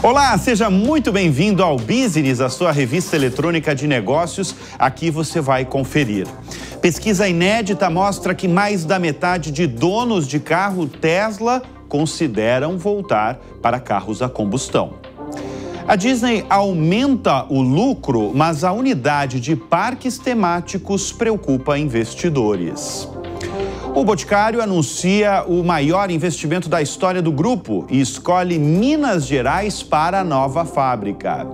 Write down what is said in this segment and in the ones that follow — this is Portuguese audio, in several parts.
Olá, seja muito bem-vindo ao Business, a sua revista eletrônica de negócios. Aqui você vai conferir. Pesquisa inédita mostra que mais da metade de donos de carro Tesla consideram voltar para carros a combustão. A Disney aumenta o lucro, mas a unidade de parques temáticos preocupa investidores. O Boticário anuncia o maior investimento da história do grupo e escolhe Minas Gerais para a nova fábrica.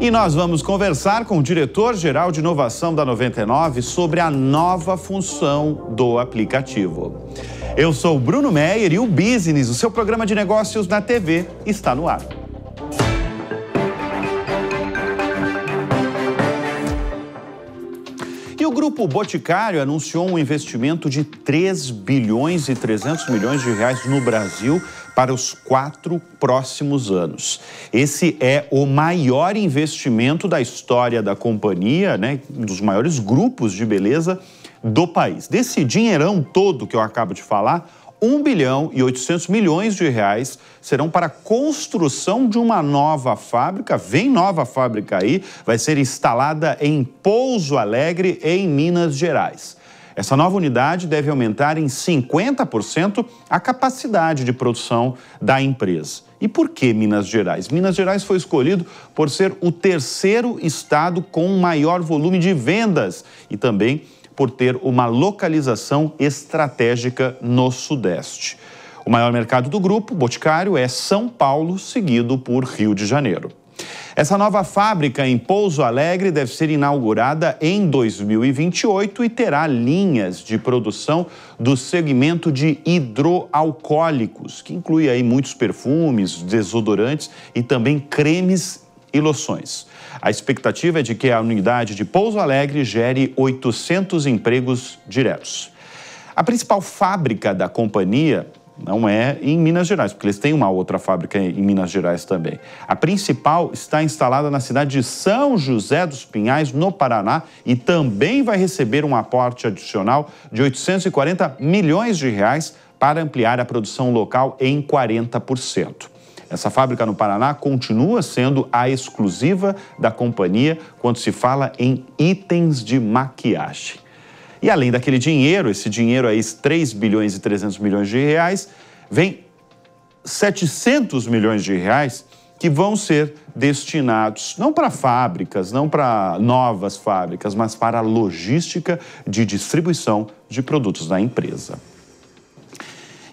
E nós vamos conversar com o diretor-geral de inovação da 99 sobre a nova função do aplicativo. Eu sou Bruno Meyer e o Business, o seu programa de negócios na TV, está no ar. Grupo Boticário anunciou um investimento de 3 bilhões e 300 milhões de reais no Brasil para os quatro próximos anos. Esse é o maior investimento da história da companhia, né, um dos maiores grupos de beleza do país. Desse dinheirão todo que eu acabo de falar, 1 bilhão e 800 milhões de reais serão para a construção de uma nova fábrica. Vem nova fábrica aí, vai ser instalada em Pouso Alegre, em Minas Gerais. Essa nova unidade deve aumentar em 50% a capacidade de produção da empresa. E por que Minas Gerais? Minas Gerais foi escolhido por ser o terceiro estado com maior volume de vendas e também por ter uma localização estratégica no Sudeste. O maior mercado do grupo, Boticário, é São Paulo, seguido por Rio de Janeiro. Essa nova fábrica em Pouso Alegre deve ser inaugurada em 2028 e terá linhas de produção do segmento de hidroalcoólicos, que inclui aí muitos perfumes, desodorantes e também cremes e loções. A expectativa é de que a unidade de Pouso Alegre gere 800 empregos diretos. A principal fábrica da companhia não é em Minas Gerais, porque eles têm uma outra fábrica em Minas Gerais também. A principal está instalada na cidade de São José dos Pinhais, no Paraná, e também vai receber um aporte adicional de 840 milhões de reais para ampliar a produção local em 40%. Essa fábrica no Paraná continua sendo a exclusiva da companhia quando se fala em itens de maquiagem. E além daquele dinheiro, esse dinheiro aí, 3 bilhões e 300 milhões de reais, vem 700 milhões de reais que vão ser destinados não para fábricas, não para novas fábricas, mas para a logística de distribuição de produtos da empresa.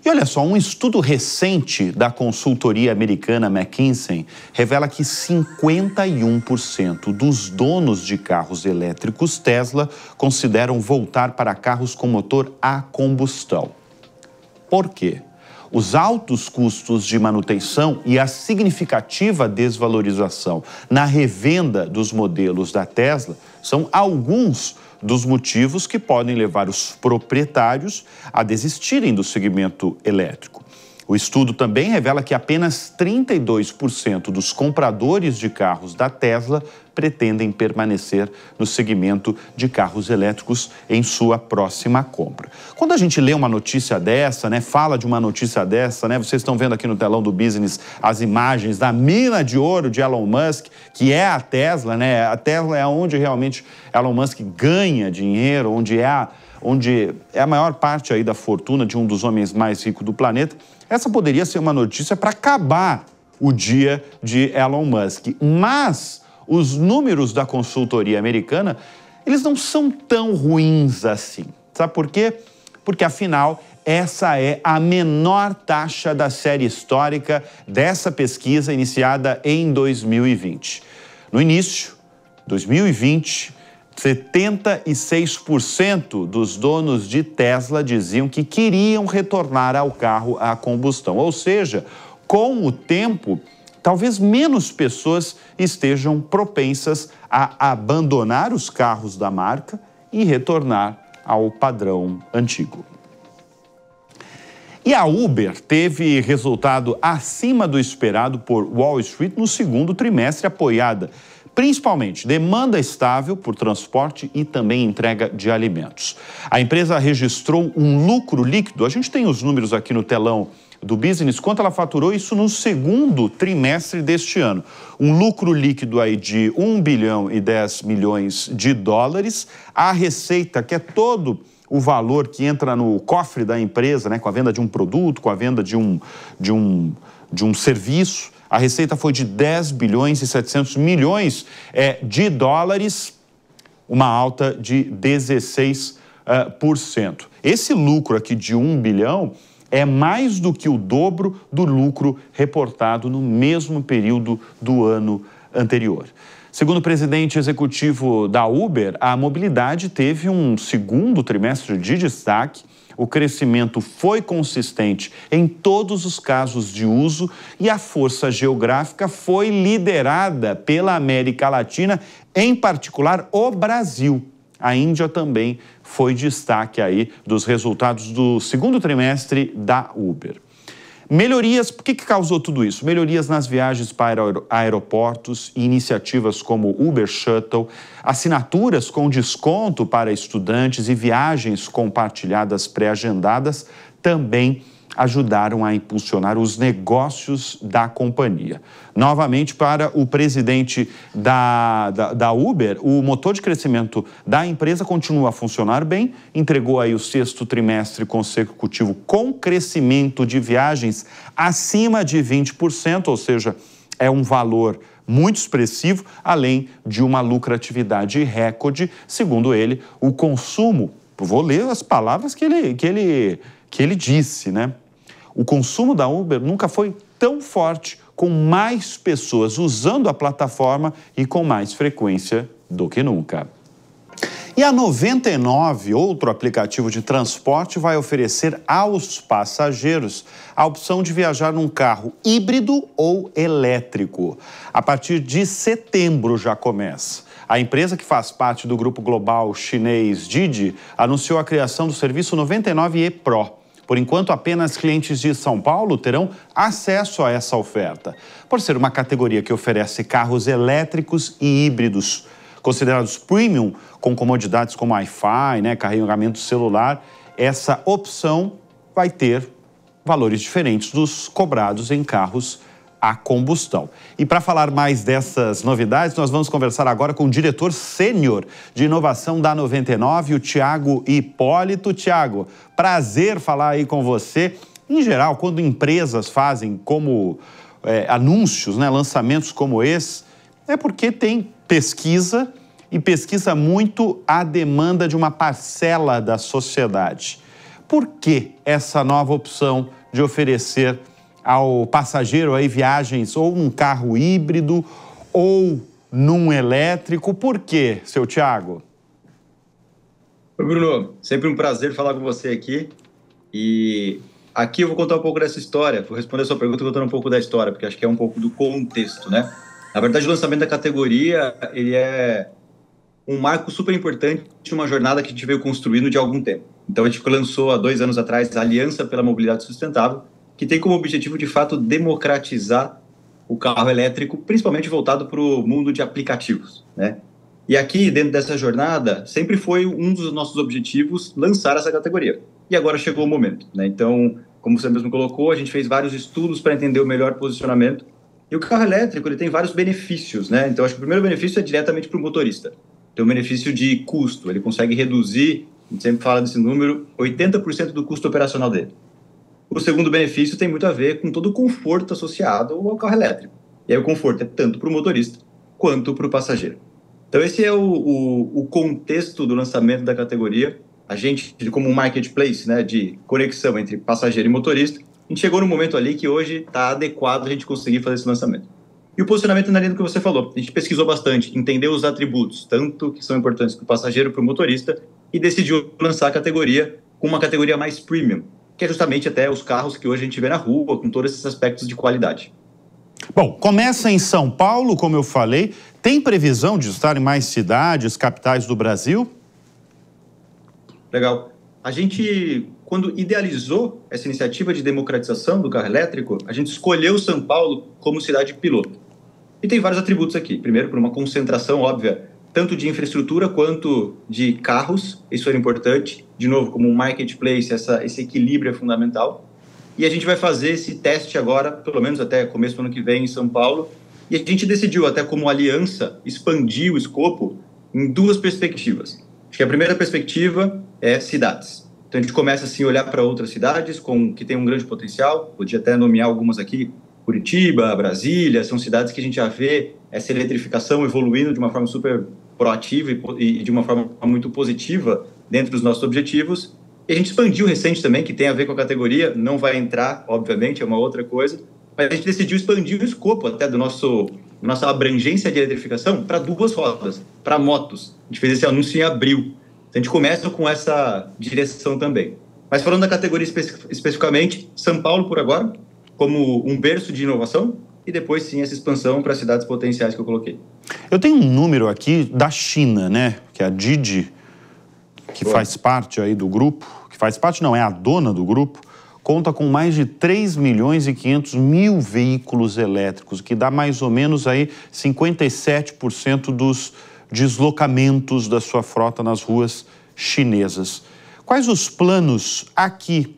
E olha só, um estudo recente da consultoria americana McKinsey revela que 51% dos donos de carros elétricos Tesla consideram voltar para carros com motor a combustão. Por quê? Os altos custos de manutenção e a significativa desvalorização na revenda dos modelos da Tesla são alguns dos motivos que podem levar os proprietários a desistirem do segmento elétrico. O estudo também revela que apenas 32% dos compradores de carros da Tesla pretendem permanecer no segmento de carros elétricos em sua próxima compra. Quando a gente lê uma notícia dessa, né, fala de uma notícia dessa, né, vocês estão vendo aqui no telão do business as imagens da mina de ouro de Elon Musk, que é a Tesla, né? A Tesla é onde realmente Elon Musk ganha dinheiro, onde é a onde é a maior parte aí da fortuna de um dos homens mais ricos do planeta, essa poderia ser uma notícia para acabar o dia de Elon Musk. Mas os números da consultoria americana, eles não são tão ruins assim. Sabe por quê? Porque afinal, essa é a menor taxa da série histórica dessa pesquisa iniciada em 2020. No início, 2020, 76% dos donos de Tesla diziam que queriam retornar ao carro a combustão. Ou seja, com o tempo, talvez menos pessoas estejam propensas a abandonar os carros da marca e retornar ao padrão antigo. E a Uber teve resultado acima do esperado por Wall Street no segundo trimestre, apoiada principalmente demanda estável por transporte e também entrega de alimentos. A empresa registrou um lucro líquido, a gente tem os números aqui no telão do business, quanto ela faturou isso no segundo trimestre deste ano. Um lucro líquido aí de 1 bilhão e 10 milhões de dólares, a receita que é todo o valor que entra no cofre da empresa, né, com a venda de um produto, com a venda de um, de um, de um serviço, a receita foi de 10 bilhões e 700 milhões é, de dólares, uma alta de 16%. Uh, eh, por cento. Esse lucro aqui de 1 bilhão é mais do que o dobro do lucro reportado no mesmo período do ano anterior. Segundo o presidente executivo da Uber, a mobilidade teve um segundo trimestre de destaque o crescimento foi consistente em todos os casos de uso e a força geográfica foi liderada pela América Latina, em particular o Brasil. A Índia também foi destaque aí dos resultados do segundo trimestre da Uber. Melhorias, por que, que causou tudo isso? Melhorias nas viagens para aeroportos, iniciativas como Uber Shuttle, assinaturas com desconto para estudantes e viagens compartilhadas pré-agendadas também ajudaram a impulsionar os negócios da companhia. Novamente, para o presidente da, da, da Uber, o motor de crescimento da empresa continua a funcionar bem, entregou aí o sexto trimestre consecutivo com crescimento de viagens acima de 20%, ou seja, é um valor muito expressivo, além de uma lucratividade recorde. Segundo ele, o consumo, vou ler as palavras que ele, que ele, que ele disse, né? o consumo da Uber nunca foi tão forte, com mais pessoas usando a plataforma e com mais frequência do que nunca. E a 99, outro aplicativo de transporte, vai oferecer aos passageiros a opção de viajar num carro híbrido ou elétrico. A partir de setembro já começa. A empresa que faz parte do grupo global chinês Didi anunciou a criação do serviço 99 e Pro. Por enquanto, apenas clientes de São Paulo terão acesso a essa oferta, por ser uma categoria que oferece carros elétricos e híbridos, considerados premium, com comodidades como Wi-Fi, né, carregamento celular. Essa opção vai ter valores diferentes dos cobrados em carros a combustão. E para falar mais dessas novidades, nós vamos conversar agora com o diretor sênior de inovação da 99, o Tiago Hipólito. Tiago, prazer falar aí com você. Em geral, quando empresas fazem como é, anúncios, né, lançamentos como esse, é porque tem pesquisa e pesquisa muito a demanda de uma parcela da sociedade. Por que essa nova opção de oferecer ao passageiro aí viagens ou num carro híbrido ou num elétrico. Por quê, seu Tiago? Bruno, sempre um prazer falar com você aqui. E aqui eu vou contar um pouco dessa história. Vou responder a sua pergunta contando um pouco da história, porque acho que é um pouco do contexto, né? Na verdade, o lançamento da categoria, ele é um marco super importante de uma jornada que a gente veio construindo de algum tempo. Então, a gente lançou há dois anos atrás a Aliança pela Mobilidade Sustentável, que tem como objetivo, de fato, democratizar o carro elétrico, principalmente voltado para o mundo de aplicativos, né? E aqui, dentro dessa jornada, sempre foi um dos nossos objetivos lançar essa categoria. E agora chegou o momento, né? Então, como você mesmo colocou, a gente fez vários estudos para entender o melhor posicionamento. E o carro elétrico, ele tem vários benefícios, né? Então, acho que o primeiro benefício é diretamente para o motorista. Tem o benefício de custo, ele consegue reduzir, a gente sempre fala desse número, 80% do custo operacional dele. O segundo benefício tem muito a ver com todo o conforto associado ao carro elétrico. E aí o conforto é tanto para o motorista quanto para o passageiro. Então esse é o, o, o, contexto do lançamento da categoria. A gente, como um marketplace né, de conexão entre passageiro e motorista, a gente chegou no momento ali que hoje está adequado a gente conseguir fazer esse lançamento. E o posicionamento na linha do que você falou. A gente pesquisou bastante, entendeu os atributos, tanto que são importantes para o passageiro, para o motorista, e decidiu lançar a categoria com uma categoria mais premium, que é justamente até os carros que hoje a gente vê na rua, com todos esses aspectos de qualidade. Bom, começa em São Paulo, como eu falei. Tem previsão de estar em mais cidades, capitais do Brasil? Legal. A gente, quando idealizou essa iniciativa de democratização do carro elétrico, a gente escolheu São Paulo como cidade piloto. E tem vários atributos aqui. Primeiro, por uma concentração óbvia tanto de infraestrutura quanto de carros, isso era importante. De novo, como um marketplace, essa, esse equilíbrio é fundamental. E a gente vai fazer esse teste agora, pelo menos até começo do ano que vem, em São Paulo. E a gente decidiu, até como aliança, expandir o escopo em duas perspectivas. Acho que a primeira perspectiva é cidades. Então a gente começa assim a olhar para outras cidades com que tem um grande potencial. Podia até nomear algumas aqui: Curitiba, Brasília, são cidades que a gente já vê essa eletrificação evoluindo de uma forma super proativa e, e de uma forma muito positiva dentro dos nossos objetivos. E a gente expandiu recente também, que tem a ver com a categoria, não vai entrar, obviamente, é uma outra coisa, mas a gente decidiu expandir o escopo até do nosso nossa abrangência de eletrificação para duas rodas, para motos. A gente fez esse anúncio em abril. Então a gente começa com essa direção também. Mas falando da categoria especificamente, São Paulo por agora, como um berço de inovação, e depois sim essa expansão para as cidades potenciais que eu coloquei. Eu tenho um número aqui da China, né? Que é a Didi, que Boa. faz parte aí do grupo, que faz parte não, é a dona do grupo, conta com mais de 3 milhões e 500 mil veículos elétricos, que dá mais ou menos aí 57% dos deslocamentos da sua frota nas ruas chinesas. Quais os planos aqui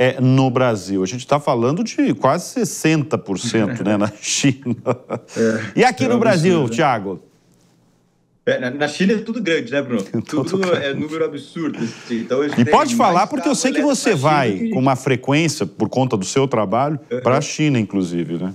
é, no Brasil. A gente está falando de quase 60% né, na China. É, e aqui é no Brasil, Tiago? Né? Thiago? É, na, na China é tudo grande, né, Bruno? tudo é número absurdo. Assim. Então, e pode falar, porque eu sei que você né? vai que... com uma frequência, por conta do seu trabalho, uhum. para a China, inclusive, né?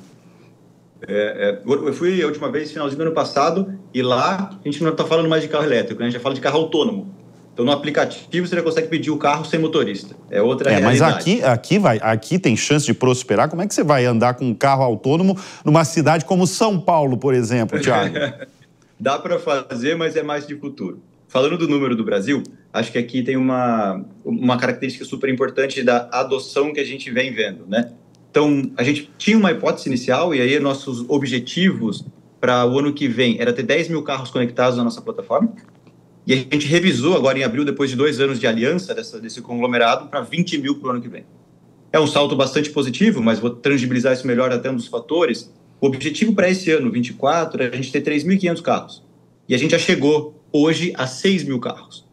É, é, eu fui a última vez, finalzinho do ano passado, e lá a gente não está falando mais de carro elétrico, né? a gente já fala de carro autônomo. Então, no aplicativo, você já consegue pedir o carro sem motorista. É outra é, realidade. Mas aqui, aqui, vai, aqui tem chance de prosperar. Como é que você vai andar com um carro autônomo numa cidade como São Paulo, por exemplo, Thiago? Dá para fazer, mas é mais de futuro. Falando do número do Brasil, acho que aqui tem uma, uma característica super importante da adoção que a gente vem vendo, né? Então, a gente tinha uma hipótese inicial e aí nossos objetivos para o ano que vem era ter 10 mil carros conectados na nossa plataforma. E a gente revisou agora em abril, depois de dois anos de aliança dessa, desse conglomerado, para 20 mil para o ano que vem. É um salto bastante positivo, mas vou tangibilizar isso melhor até um dos fatores. O objetivo para esse ano, 24, é a gente ter 3.500 carros. E a gente já chegou hoje a 6 mil carros.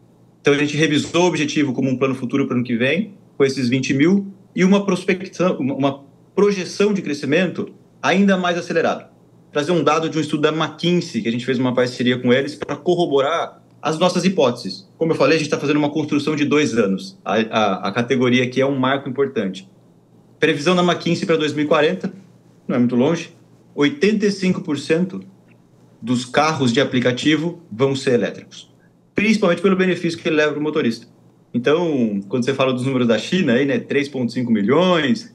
Então a gente revisou o objetivo como um plano futuro para o ano que vem, com esses 20 mil, e uma, prospecção, uma projeção de crescimento ainda mais acelerado. Trazer um dado de um estudo da McKinsey, que a gente fez uma parceria com eles, para corroborar as nossas hipóteses. Como eu falei, a gente está fazendo uma construção de dois anos, a, a, a categoria que é um marco importante. Previsão da McKinsey para 2040, não é muito longe, 85% dos carros de aplicativo vão ser elétricos, principalmente pelo benefício que ele leva para o motorista. Então, quando você fala dos números da China, aí, né, 3,5 milhões,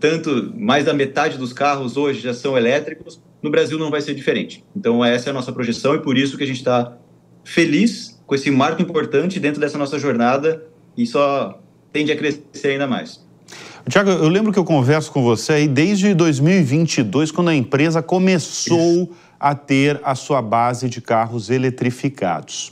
tanto mais da metade dos carros hoje já são elétricos, no Brasil não vai ser diferente. Então, essa é a nossa projeção e por isso que a gente está feliz com esse marco importante dentro dessa nossa jornada e só tende a crescer ainda mais. Tiago, eu lembro que eu converso com você aí desde 2022, quando a empresa começou Isso. a ter a sua base de carros eletrificados.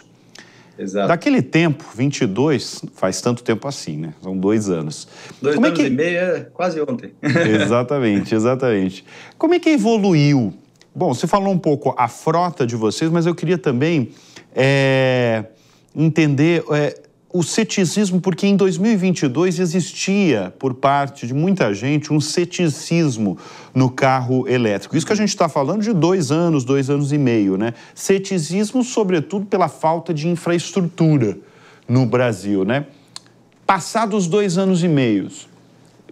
Exato. Daquele tempo, 22, faz tanto tempo assim, né? São dois anos. Dois Como é anos é que... e meio, é quase ontem. exatamente, exatamente. Como é que evoluiu? Bom, você falou um pouco a frota de vocês, mas eu queria também é, entender é, o ceticismo, porque em 2022 existia, por parte de muita gente, um ceticismo no carro elétrico. Isso que a gente está falando de dois anos, dois anos e meio, né? Ceticismo, sobretudo, pela falta de infraestrutura no Brasil, né? Passados dois anos e meios,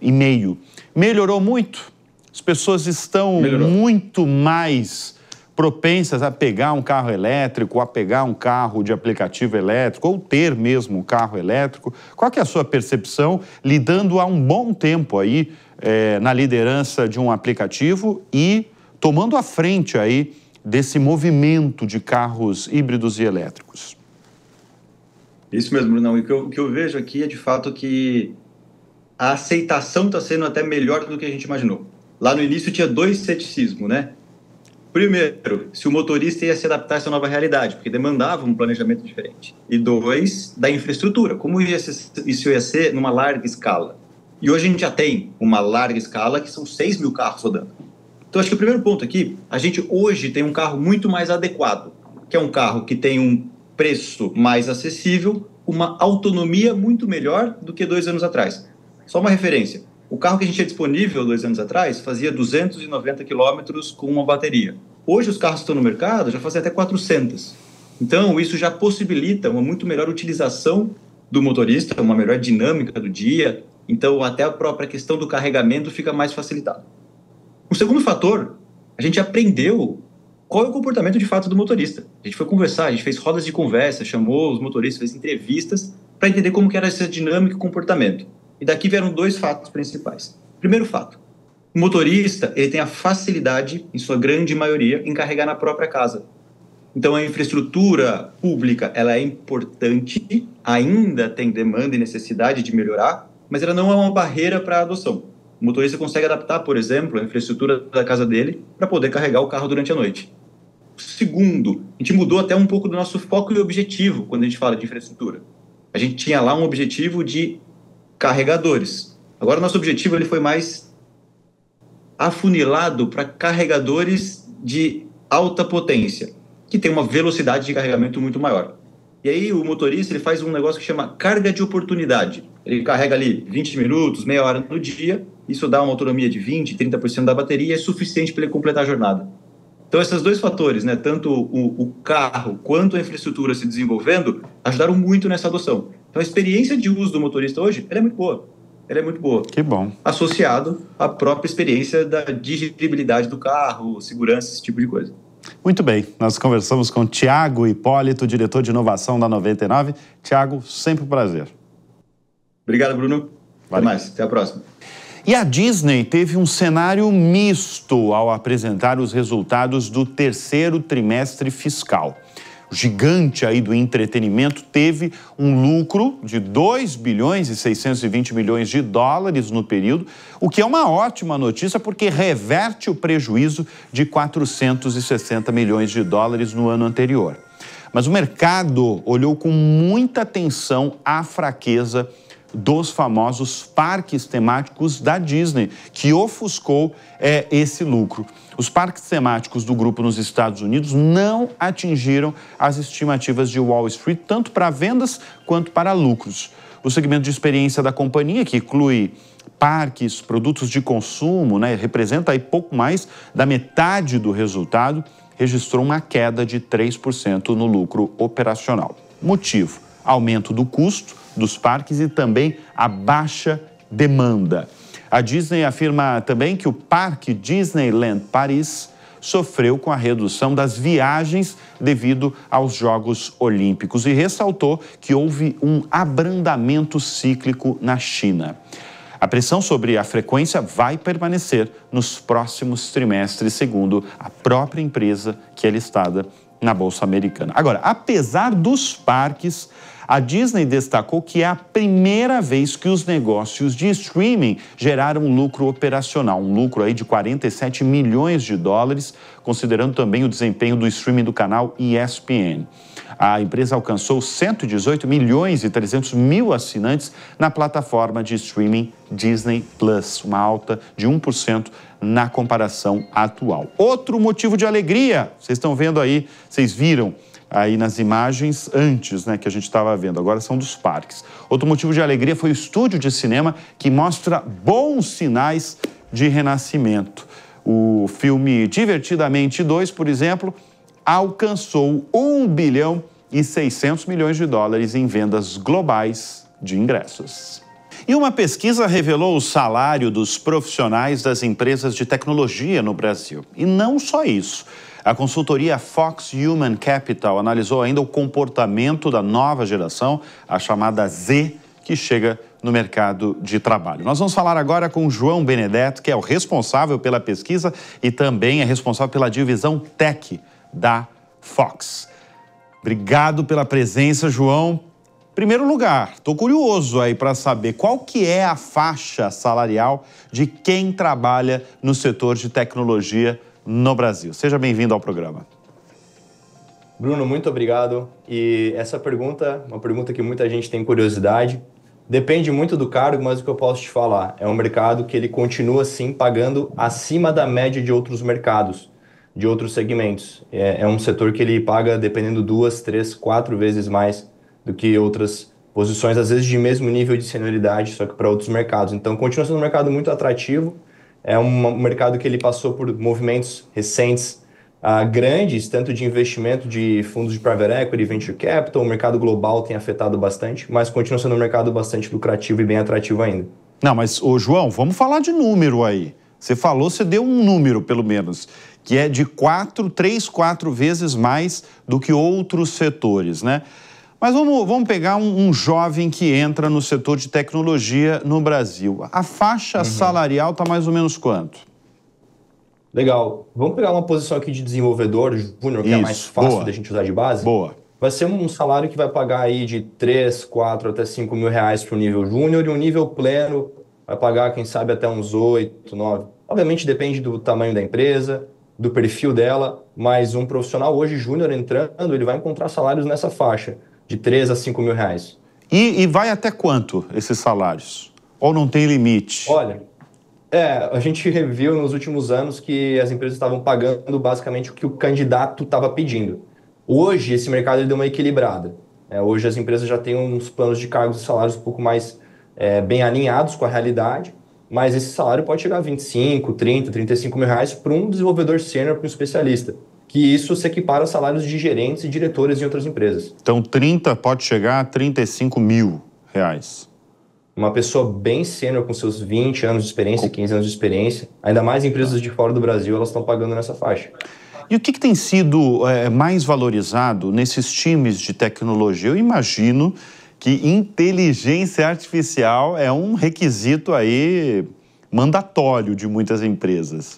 e meio, melhorou muito? As pessoas estão Melhorou. muito mais propensas a pegar um carro elétrico, a pegar um carro de aplicativo elétrico, ou ter mesmo um carro elétrico. Qual é a sua percepção, lidando há um bom tempo aí é, na liderança de um aplicativo e tomando a frente aí desse movimento de carros híbridos e elétricos? Isso mesmo, Brunão. o que eu, o que eu vejo aqui é de fato que a aceitação está sendo até melhor do que a gente imaginou. Lá no início tinha dois ceticismo, né? Primeiro, se o motorista ia se adaptar a essa nova realidade, porque demandava um planejamento diferente. E dois, da infraestrutura. Como ia ser, isso ia ser numa larga escala? E hoje a gente já tem uma larga escala, que são 6 mil carros rodando. Então, acho que o primeiro ponto aqui, a gente hoje tem um carro muito mais adequado, que é um carro que tem um preço mais acessível, uma autonomia muito melhor do que dois anos atrás. Só uma referência. O carro que a gente tinha disponível dois anos atrás fazia 290 quilômetros com uma bateria. Hoje os carros que estão no mercado já fazem até 400. Então isso já possibilita uma muito melhor utilização do motorista, uma melhor dinâmica do dia. Então até a própria questão do carregamento fica mais facilitada. O segundo fator, a gente aprendeu qual é o comportamento de fato do motorista. A gente foi conversar, a gente fez rodas de conversa, chamou os motoristas, fez entrevistas para entender como era essa dinâmica e comportamento. E daqui vieram dois fatos principais. Primeiro fato, o motorista ele tem a facilidade, em sua grande maioria, em carregar na própria casa. Então a infraestrutura pública ela é importante, ainda tem demanda e necessidade de melhorar, mas ela não é uma barreira para a adoção. O motorista consegue adaptar, por exemplo, a infraestrutura da casa dele para poder carregar o carro durante a noite. Segundo, a gente mudou até um pouco do nosso foco e objetivo quando a gente fala de infraestrutura. A gente tinha lá um objetivo de carregadores. Agora, nosso objetivo ele foi mais afunilado para carregadores de alta potência, que tem uma velocidade de carregamento muito maior. E aí o motorista ele faz um negócio que chama carga de oportunidade. Ele carrega ali 20 minutos, meia hora no dia, isso dá uma autonomia de 20, 30% da bateria, é suficiente para ele completar a jornada. Então esses dois fatores, né, tanto o, o carro quanto a infraestrutura se desenvolvendo, ajudaram muito nessa adoção. Então a experiência de uso do motorista hoje é muito boa. Ela é muito boa. Que bom. Associado à própria experiência da digeribilidade do carro, segurança, esse tipo de coisa. Muito bem, nós conversamos com Tiago Hipólito, diretor de inovação da 99. Tiago, sempre um prazer. Obrigado, Bruno. Vale. Até mais, até a próxima. E a Disney teve um cenário misto ao apresentar os resultados do terceiro trimestre fiscal gigante aí do entretenimento, teve um lucro de 2 bilhões e 620 milhões de dólares no período, o que é uma ótima notícia porque reverte o prejuízo de 460 milhões de dólares no ano anterior. Mas o mercado olhou com muita atenção à fraqueza dos famosos parques temáticos da Disney, que ofuscou é, esse lucro. Os parques temáticos do grupo nos Estados Unidos não atingiram as estimativas de Wall Street, tanto para vendas quanto para lucros. O segmento de experiência da companhia, que inclui parques, produtos de consumo, né, representa aí pouco mais da metade do resultado, registrou uma queda de 3% no lucro operacional. Motivo: aumento do custo dos parques e também a baixa demanda. A Disney afirma também que o parque Disneyland Paris sofreu com a redução das viagens devido aos Jogos Olímpicos e ressaltou que houve um abrandamento cíclico na China. A pressão sobre a frequência vai permanecer nos próximos trimestres, segundo a própria empresa que é listada na Bolsa Americana. Agora, apesar dos parques a Disney destacou que é a primeira vez que os negócios de streaming geraram um lucro operacional, um lucro aí de 47 milhões de dólares, considerando também o desempenho do streaming do canal ESPN. A empresa alcançou 118 milhões e 300 mil assinantes na plataforma de streaming Disney Plus, uma alta de 1% na comparação atual. Outro motivo de alegria, vocês estão vendo aí, vocês viram aí nas imagens antes, né, que a gente estava vendo. Agora são dos parques. Outro motivo de alegria foi o estúdio de cinema que mostra bons sinais de renascimento. O filme Divertidamente 2, por exemplo, alcançou 1 bilhão e 600 milhões de dólares em vendas globais de ingressos. E uma pesquisa revelou o salário dos profissionais das empresas de tecnologia no Brasil. E não só isso. A consultoria Fox Human Capital analisou ainda o comportamento da nova geração, a chamada Z, que chega no mercado de trabalho. Nós vamos falar agora com o João Benedetto, que é o responsável pela pesquisa e também é responsável pela divisão Tech da Fox. Obrigado pela presença, João. Primeiro lugar, estou curioso aí para saber qual que é a faixa salarial de quem trabalha no setor de tecnologia no Brasil. Seja bem-vindo ao programa. Bruno, muito obrigado. E essa pergunta, uma pergunta que muita gente tem curiosidade. Depende muito do cargo, mas o que eu posso te falar é um mercado que ele continua sim pagando acima da média de outros mercados, de outros segmentos. É, é um setor que ele paga dependendo duas, três, quatro vezes mais do que outras posições, às vezes de mesmo nível de senioridade, só que para outros mercados. Então continua sendo um mercado muito atrativo é um mercado que ele passou por movimentos recentes uh, grandes, tanto de investimento de fundos de private equity, venture capital, o mercado global tem afetado bastante, mas continua sendo um mercado bastante lucrativo e bem atrativo ainda. Não, mas ô João, vamos falar de número aí. Você falou, você deu um número, pelo menos, que é de quatro, três, quatro vezes mais do que outros setores, né? Mas vamos, vamos pegar um, um, jovem que entra no setor de tecnologia no Brasil. A faixa uhum. salarial está mais ou menos quanto? Legal. Vamos pegar uma posição aqui de desenvolvedor júnior, que é mais fácil Boa. da gente usar de base. Boa. Vai ser um salário que vai pagar aí de 3, 4 até 5 mil reais para o nível júnior e o um nível pleno vai pagar, quem sabe, até uns 8, 9. Obviamente depende do tamanho da empresa, do perfil dela, mas um profissional hoje júnior entrando, ele vai encontrar salários nessa faixa de 3 a 5 mil reais. E, e vai até quanto esses salários? Ou não tem limite? Olha, é, a gente reviu nos últimos anos que as empresas estavam pagando basicamente o que o candidato estava pedindo. Hoje, esse mercado deu uma equilibrada. É, hoje, as empresas já têm uns planos de cargos e salários um pouco mais é, bem alinhados com a realidade, mas esse salário pode chegar a 25, 30, 35 mil reais para um desenvolvedor sênior, para um especialista que isso se equipara aos salários de gerentes e diretores em outras empresas. Então, 30 pode chegar a 35 mil reais. Uma pessoa bem sênior, com seus 20 anos de experiência, 15 anos de experiência, ainda mais empresas tá. de fora do Brasil, elas estão pagando nessa faixa. E o que, que tem sido é, mais valorizado nesses times de tecnologia? Eu imagino que inteligência artificial é um requisito aí mandatório de muitas empresas.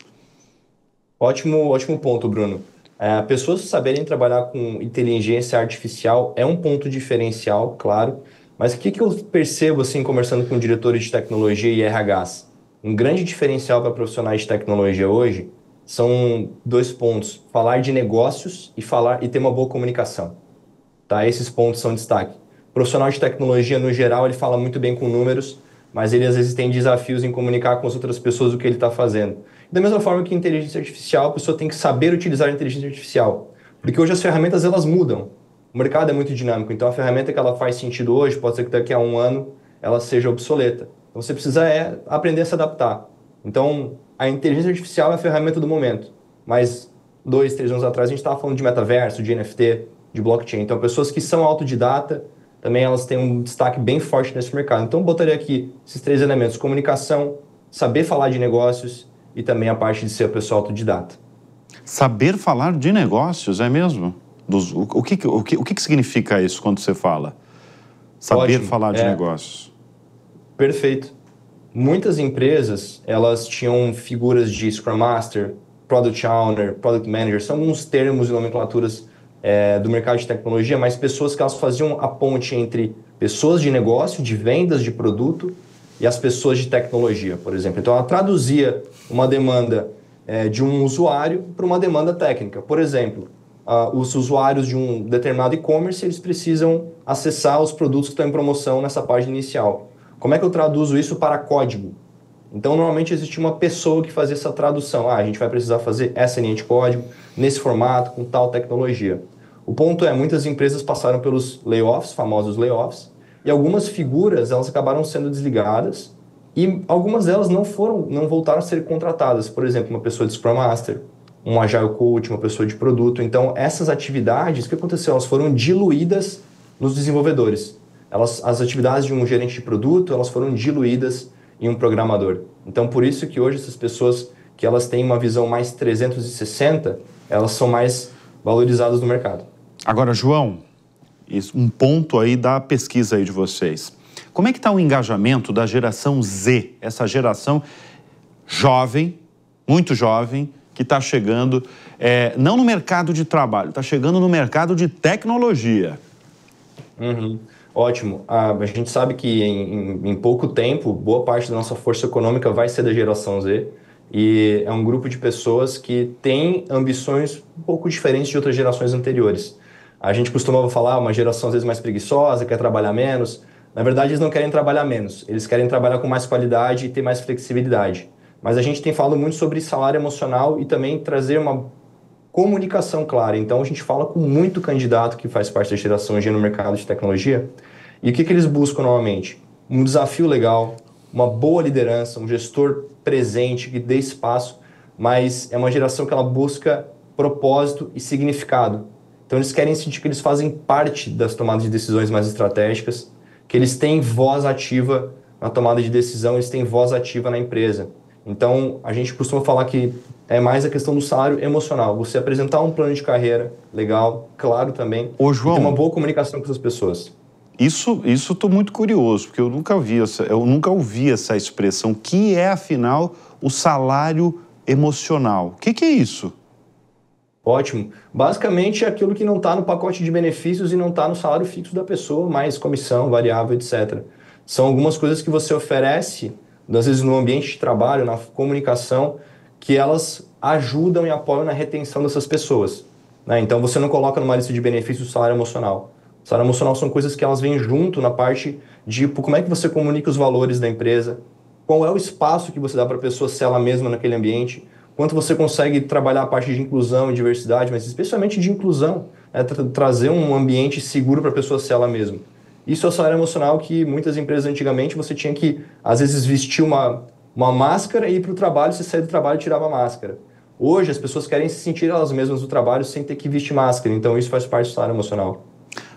Ótimo, ótimo ponto, Bruno. É, pessoas saberem trabalhar com inteligência artificial é um ponto diferencial, claro, mas o que, que eu percebo, assim, conversando com diretores de tecnologia e RHs? Um grande diferencial para profissionais de tecnologia hoje são dois pontos: falar de negócios e falar e ter uma boa comunicação. Tá? Esses pontos são destaque. O profissional de tecnologia, no geral, ele fala muito bem com números, mas ele às vezes tem desafios em comunicar com as outras pessoas o que ele está fazendo. Da mesma forma que inteligência artificial, a pessoa tem que saber utilizar a inteligência artificial, porque hoje as ferramentas elas mudam. O mercado é muito dinâmico, então a ferramenta que ela faz sentido hoje pode ser que daqui a um ano ela seja obsoleta. Então você precisa é aprender a se adaptar. Então a inteligência artificial é a ferramenta do momento, mas dois, três anos atrás a gente estava falando de metaverso, de NFT, de blockchain. Então pessoas que são autodidata também elas têm um destaque bem forte nesse mercado. Então, botaria aqui esses três elementos: comunicação, saber falar de negócios e também a parte de ser o pessoal autodidata. Saber falar de negócios, é mesmo? Dos, o, o, que, o, que, o que significa isso quando você fala? Saber Ótimo. falar de é, negócios. Perfeito. Muitas empresas, elas tinham figuras de Scrum Master, Product Owner, Product Manager, são alguns termos e nomenclaturas é, do mercado de tecnologia, mas pessoas que elas faziam a ponte entre pessoas de negócio, de vendas de produto e as pessoas de tecnologia, por exemplo. Então, ela traduzia uma demanda é, de um usuário para uma demanda técnica. Por exemplo, Uh, os usuários de um determinado e-commerce eles precisam acessar os produtos que estão em promoção nessa página inicial. Como é que eu traduzo isso para código? Então, normalmente existia uma pessoa que fazia essa tradução. Ah, a gente vai precisar fazer essa linha de código, nesse formato, com tal tecnologia. O ponto é, muitas empresas passaram pelos layoffs, famosos layoffs, e algumas figuras elas acabaram sendo desligadas e algumas delas não foram, não voltaram a ser contratadas. Por exemplo, uma pessoa de Scrum Master, um Agile Coach, uma pessoa de produto. Então, essas atividades, o que aconteceu? Elas foram diluídas nos desenvolvedores. Elas, as atividades de um gerente de produto, elas foram diluídas e um programador. Então, por isso que hoje essas pessoas que elas têm uma visão mais 360, elas são mais valorizadas no mercado. Agora, João, um ponto aí da pesquisa aí de vocês. Como é que está o engajamento da geração Z, essa geração jovem, muito jovem, que está chegando, é, não no mercado de trabalho, está chegando no mercado de tecnologia? Uhum. Ótimo. Ah, a gente sabe que em, em, pouco tempo, boa parte da nossa força econômica vai ser da geração Z. E é um grupo de pessoas que tem ambições um pouco diferentes de outras gerações anteriores. A gente costumava falar uma geração às vezes mais preguiçosa, quer trabalhar menos. Na verdade, eles não querem trabalhar menos, eles querem trabalhar com mais qualidade e ter mais flexibilidade. Mas a gente tem falado muito sobre salário emocional e também trazer uma comunicação clara. Então, a gente fala com muito candidato que faz parte da geração G no mercado de tecnologia. E o que, que eles buscam normalmente? Um desafio legal, uma boa liderança, um gestor presente que dê espaço, mas é uma geração que ela busca propósito e significado. Então, eles querem sentir que eles fazem parte das tomadas de decisões mais estratégicas, que eles têm voz ativa na tomada de decisão, eles têm voz ativa na empresa. Então, a gente costuma falar que é mais a questão do salário emocional. Você apresentar um plano de carreira legal, claro também. Ô, João, e ter uma boa comunicação com essas pessoas. Isso, isso estou muito curioso, porque eu nunca vi essa, eu nunca ouvi essa expressão. Que é, afinal, o salário emocional? O que, que é isso? Ótimo. Basicamente, é aquilo que não está no pacote de benefícios e não está no salário fixo da pessoa, mais comissão, variável, etc. São algumas coisas que você oferece então, às vezes no ambiente de trabalho, na comunicação, que elas ajudam e apoiam na retenção dessas pessoas. Né? Então você não coloca numa lista de benefícios o salário emocional. O salário emocional são coisas que elas vêm junto na parte de tipo, como é que você comunica os valores da empresa, qual é o espaço que você dá para a pessoa ser ela mesma naquele ambiente, quanto você consegue trabalhar a parte de inclusão e diversidade, mas especialmente de inclusão, né? trazer um ambiente seguro para a pessoa ser ela mesma. Isso é o salário emocional que muitas empresas antigamente você tinha que, às vezes, vestir uma, uma máscara e ir para o trabalho, você sair do trabalho e tirar a máscara. Hoje as pessoas querem se sentir elas mesmas no trabalho sem ter que vestir máscara, então isso faz parte do salário emocional.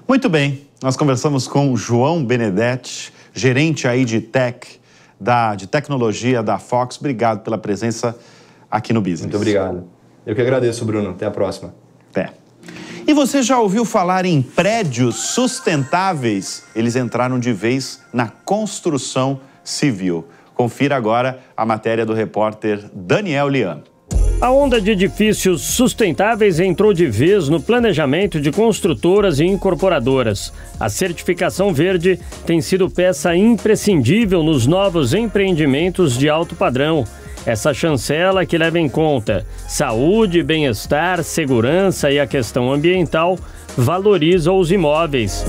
Muito bem, nós conversamos com João Benedetti, gerente aí de tech, da, de tecnologia da Fox. Obrigado pela presença aqui no Business. Muito obrigado. Eu que agradeço, Bruno. Até a próxima. Até. E você já ouviu falar em prédios sustentáveis? Eles entraram de vez na construção civil. Confira agora a matéria do repórter Daniel Lian. A onda de edifícios sustentáveis entrou de vez no planejamento de construtoras e incorporadoras. A certificação verde tem sido peça imprescindível nos novos empreendimentos de alto padrão. Essa chancela que leva em conta saúde, bem-estar, segurança e a questão ambiental valoriza os imóveis.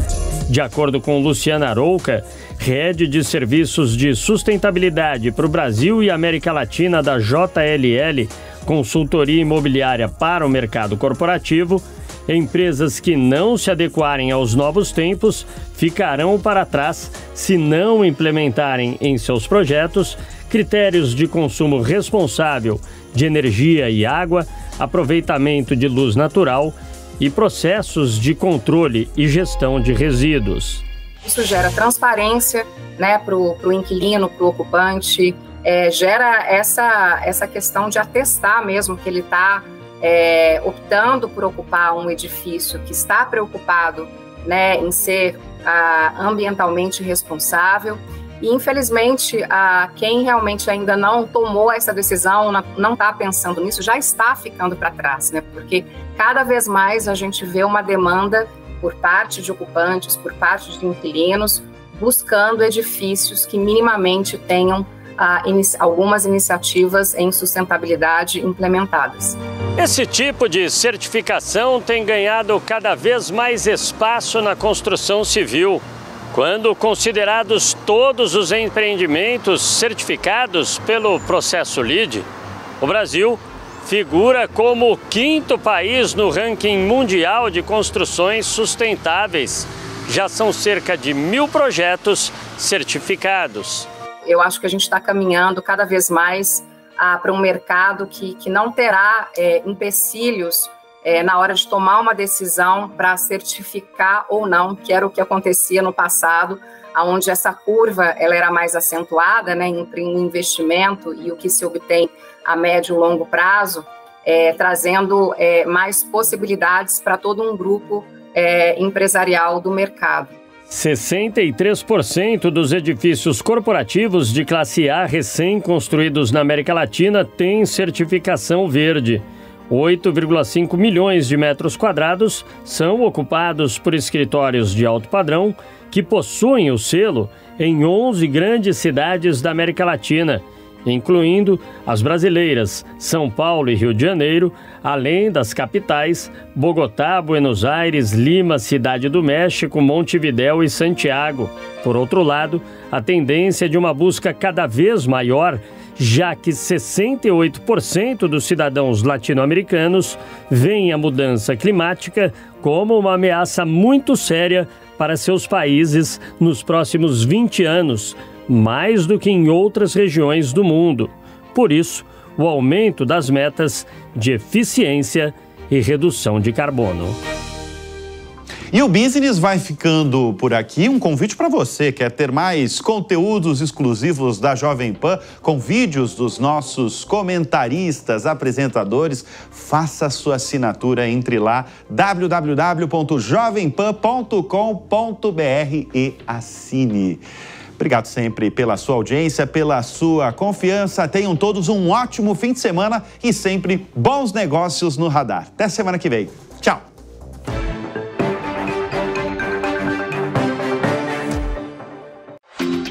De acordo com Luciana Arouca, rede de serviços de sustentabilidade para o Brasil e América Latina da JLL, consultoria imobiliária para o mercado corporativo, empresas que não se adequarem aos novos tempos ficarão para trás se não implementarem em seus projetos critérios de consumo responsável de energia e água, aproveitamento de luz natural e processos de controle e gestão de resíduos. Isso gera transparência né, para o inquilino, para o ocupante, é, gera essa, essa questão de atestar mesmo que ele está é, optando por ocupar um edifício que está preocupado né, em ser ah, ambientalmente responsável. E infelizmente, a quem realmente ainda não tomou essa decisão, não está pensando nisso, já está ficando para trás, né? Porque cada vez mais a gente vê uma demanda por parte de ocupantes, por parte de inquilinos, buscando edifícios que minimamente tenham ah, inici algumas iniciativas em sustentabilidade implementadas. Esse tipo de certificação tem ganhado cada vez mais espaço na construção civil. Quando considerados todos os empreendimentos certificados pelo processo LEED, o Brasil figura como o quinto país no ranking mundial de construções sustentáveis. Já são cerca de mil projetos certificados. Eu acho que a gente está caminhando cada vez mais ah, para um mercado que, que não terá é, empecilhos é, na hora de tomar uma decisão para certificar ou não, que era o que acontecia no passado, onde essa curva ela era mais acentuada né, entre o investimento e o que se obtém a médio e longo prazo, é, trazendo é, mais possibilidades para todo um grupo é, empresarial do mercado. 63% dos edifícios corporativos de classe A recém-construídos na América Latina têm certificação verde. 8,5 milhões de metros quadrados são ocupados por escritórios de alto padrão que possuem o selo em 11 grandes cidades da América Latina, incluindo as brasileiras São Paulo e Rio de Janeiro, além das capitais Bogotá, Buenos Aires, Lima, Cidade do México, Montevidéu e Santiago. Por outro lado, a tendência de uma busca cada vez maior já que 68% dos cidadãos latino-americanos veem a mudança climática como uma ameaça muito séria para seus países nos próximos 20 anos, mais do que em outras regiões do mundo. Por isso, o aumento das metas de eficiência e redução de carbono. E o Business vai ficando por aqui. Um convite para você. Quer ter mais conteúdos exclusivos da Jovem Pan com vídeos dos nossos comentaristas, apresentadores? Faça sua assinatura. Entre lá www.jovempan.com.br e assine. Obrigado sempre pela sua audiência, pela sua confiança. Tenham todos um ótimo fim de semana e sempre bons negócios no radar. Até semana que vem. Tchau!